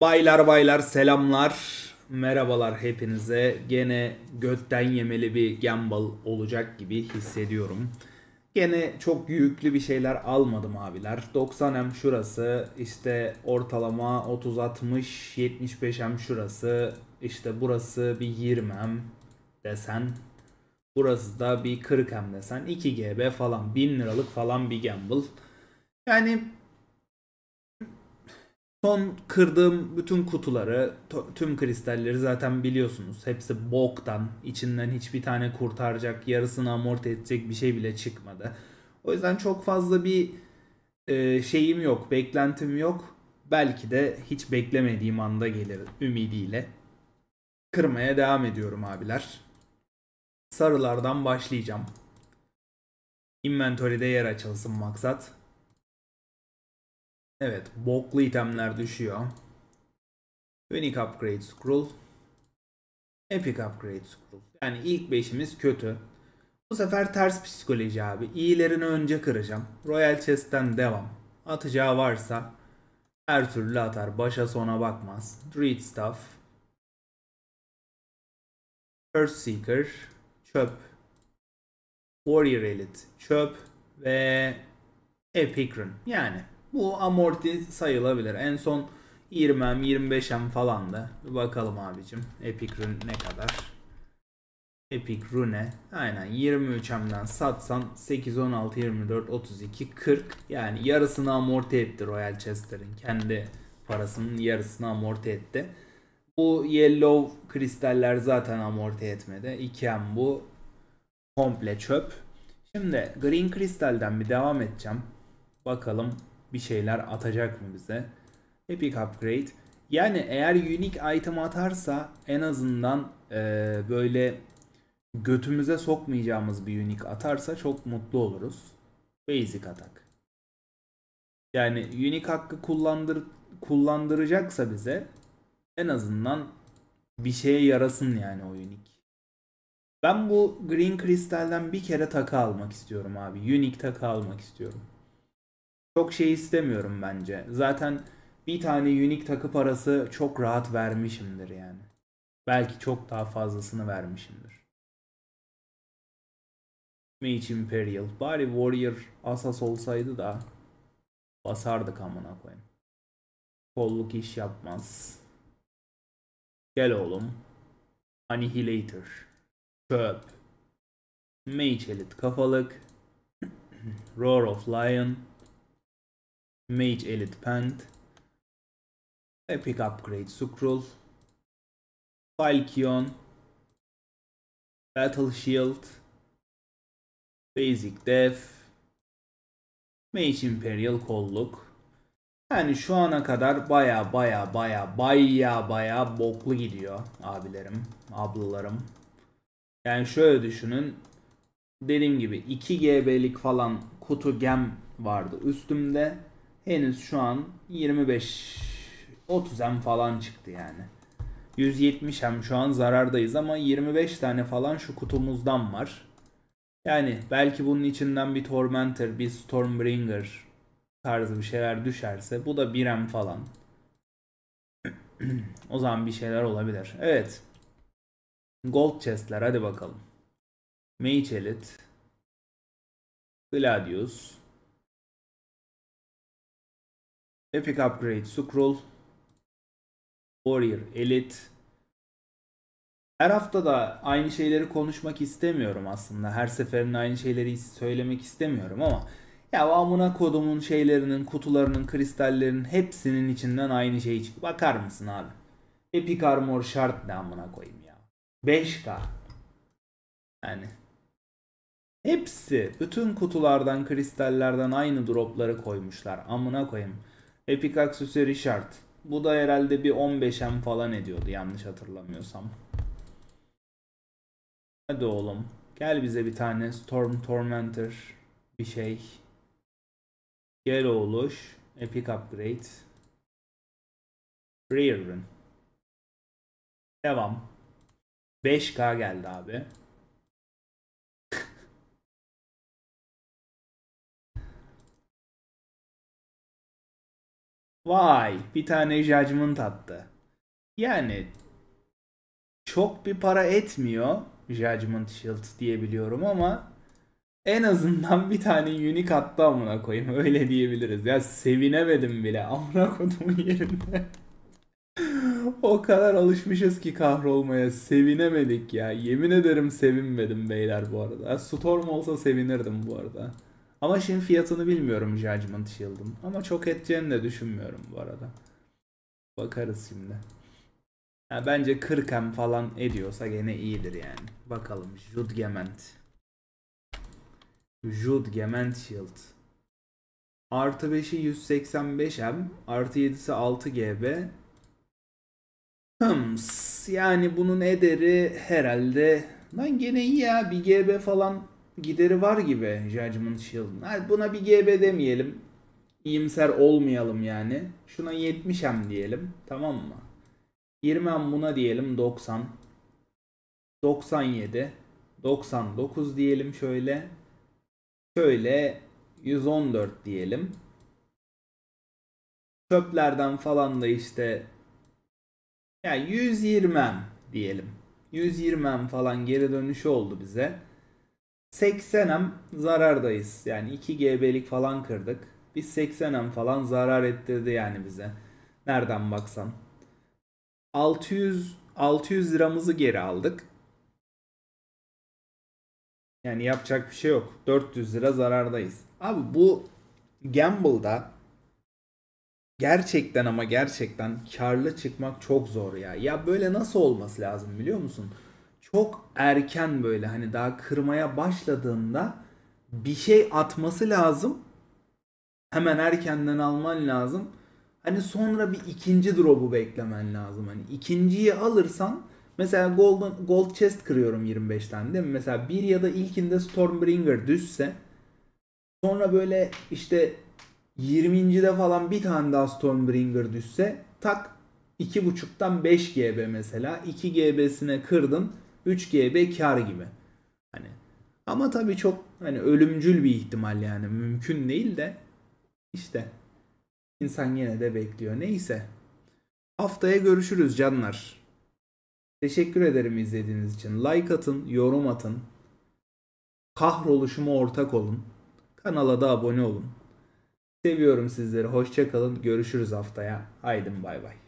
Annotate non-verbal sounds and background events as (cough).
Baylar baylar selamlar. Merhabalar hepinize. Gene götten yemeli bir gamble olacak gibi hissediyorum. Gene çok yüklü bir şeyler almadım abiler. 90M şurası, işte ortalama 30-60, 75M şurası, işte burası bir 20M desen. Burası da bir 40M desen. 2GB falan 1000 liralık falan bir gamble. Yani Son kırdığım bütün kutuları, tüm kristalleri zaten biliyorsunuz. Hepsi boktan. İçinden hiçbir tane kurtaracak, yarısını amorti edecek bir şey bile çıkmadı. O yüzden çok fazla bir e, şeyim yok, beklentim yok. Belki de hiç beklemediğim anda gelir ümidiyle. Kırmaya devam ediyorum abiler. Sarılardan başlayacağım. Inventory'de yer açılsın maksat. Evet, boklu itemler düşüyor. Unique Upgrade Scroll. Epic Upgrade Scroll. Yani ilk beşimiz kötü. Bu sefer ters psikoloji abi. İyilerini önce kıracağım. Royal Chest'ten devam. Atacağı varsa her türlü atar. Başa sona bakmaz. Dread Stuff. Earth Seeker. Çöp. Warrior Elite. Çöp. Ve Epic Run. Yani bu amorti sayılabilir. En son 20'm 25'em falan da. bakalım abicim. Epic Rune ne kadar? Epic Rune. Aynen 23'emden satsan 8, 16, 24, 32, 40. Yani yarısını amorti etti Royal Chester'in. Kendi parasının yarısını amorti etti. Bu yellow kristaller zaten amorti etmedi. 2M bu komple çöp. Şimdi green kristalden bir devam edeceğim. Bakalım bir şeyler atacak mı bize? Epic Upgrade. Yani eğer unique item atarsa en azından e, böyle götümüze sokmayacağımız bir unique atarsa çok mutlu oluruz. Basic atak. Yani unique hakkı kullandır kullandıracaksa bize en azından bir şeye yarasın yani o unique. Ben bu green kristalden bir kere takı almak istiyorum abi. Unique takı almak istiyorum çok şey istemiyorum bence. Zaten bir tane unique takı parası çok rahat vermişimdir yani. Belki çok daha fazlasını vermişimdir. Mage Imperial. Bari Warrior Asas olsaydı da basardık amına koyayım. Kolluk iş yapmaz. Gel oğlum. Annihilator. Çöp. Mage Elite kafalık. (clears throat) Roar of Lion. Mage Elite Pant. Epic Upgrade Scroll. Falcon. Battle Shield. Basic Def. Mage Imperial Kolluk. Yani şu ana kadar baya baya baya baya baya boklu gidiyor abilerim, ablalarım. Yani şöyle düşünün. Dediğim gibi 2 GB'lik falan kutu gem vardı üstümde henüz şu an 25 30M falan çıktı yani. 170M şu an zarardayız ama 25 tane falan şu kutumuzdan var. Yani belki bunun içinden bir Tormentor, bir Stormbringer tarzı bir şeyler düşerse bu da 1M falan. (clears throat) o zaman bir şeyler olabilir. Evet. Gold chestler hadi bakalım. Mage Elite. Gladius. Epic Upgrade, Scroll, Warrior, Elite. Her hafta da aynı şeyleri konuşmak istemiyorum aslında. Her seferinde aynı şeyleri söylemek istemiyorum ama ya amına kodumun şeylerinin, kutularının, kristallerinin hepsinin içinden aynı şey çık. Bakar mısın abi? Epic Armor şart ne amına koyayım ya. 5K. Yani. Hepsi bütün kutulardan, kristallerden aynı dropları koymuşlar. Amına koyayım. Epic aksesuarı şart. Bu da herhalde bir 15M falan ediyordu yanlış hatırlamıyorsam. Hadi oğlum. Gel bize bir tane Storm Tormentor bir şey. Gel oğluş. Epic Upgrade. Rear Devam. 5K geldi abi. Vay bir tane judgment attı. Yani çok bir para etmiyor Judgment Shield diyebiliyorum ama en azından bir tane unique attı amına koyayım (laughs) öyle diyebiliriz. Ya sevinemedim bile amına kodumun yerinde. (laughs) o kadar alışmışız ki kahrolmaya sevinemedik ya. Yemin ederim sevinmedim beyler bu arada. Storm olsa sevinirdim bu arada. Ama şimdi fiyatını bilmiyorum Judgment Shield'ın. Ama çok edeceğini de düşünmüyorum bu arada. Bakarız şimdi. Ya bence 40M falan ediyorsa gene iyidir yani. Bakalım Judgment. Judgment Shield. Artı 5'i 185M. Artı 7'si 6 GB. Hıms. Yani bunun ederi herhalde. Lan gene iyi ya. 1 GB falan gideri var gibi Judgment Shield'ın. Hadi buna bir GB demeyelim. İyimser olmayalım yani. Şuna 70M diyelim. Tamam mı? 20M buna diyelim 90. 97. 99 diyelim şöyle. Şöyle 114 diyelim. Çöplerden falan da işte ya yani 120 diyelim. 120 falan geri dönüşü oldu bize. 80M zarardayız. Yani 2 GB'lik falan kırdık. biz 80M falan zarar ettirdi yani bize. Nereden baksan. 600 600 liramızı geri aldık. Yani yapacak bir şey yok. 400 lira zarardayız. Abi bu gamble'da gerçekten ama gerçekten karlı çıkmak çok zor ya. Ya böyle nasıl olması lazım biliyor musun? çok erken böyle hani daha kırmaya başladığında bir şey atması lazım. Hemen erkenden alman lazım. Hani sonra bir ikinci drop'u beklemen lazım. Hani ikinciyi alırsan mesela golden, gold chest kırıyorum 25 tane değil mi? Mesela bir ya da ilkinde Stormbringer düşse sonra böyle işte 20. de falan bir tane daha Stormbringer düşse tak 2.5'tan 5 GB mesela 2 GB'sine kırdın 3GB kar gibi. Hani ama tabii çok hani ölümcül bir ihtimal yani mümkün değil de işte insan yine de bekliyor. Neyse. Haftaya görüşürüz canlar. Teşekkür ederim izlediğiniz için. Like atın, yorum atın. Kahroluşuma ortak olun. Kanala da abone olun. Seviyorum sizleri. Hoşçakalın. Görüşürüz haftaya. Aydın bay bay.